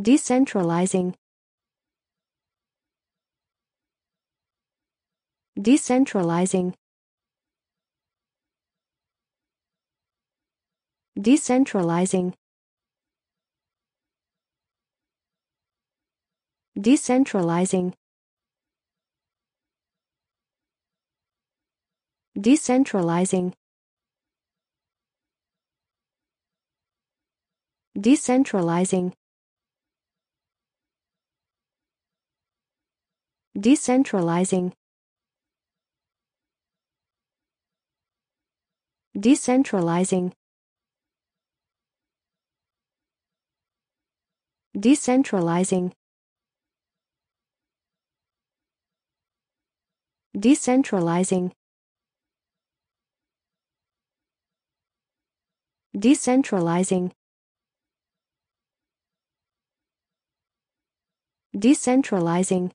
Decentralizing Decentralizing Decentralizing Decentralizing Decentralizing Decentralizing Decentralizing Decentralizing Decentralizing Decentralizing Decentralizing Decentralizing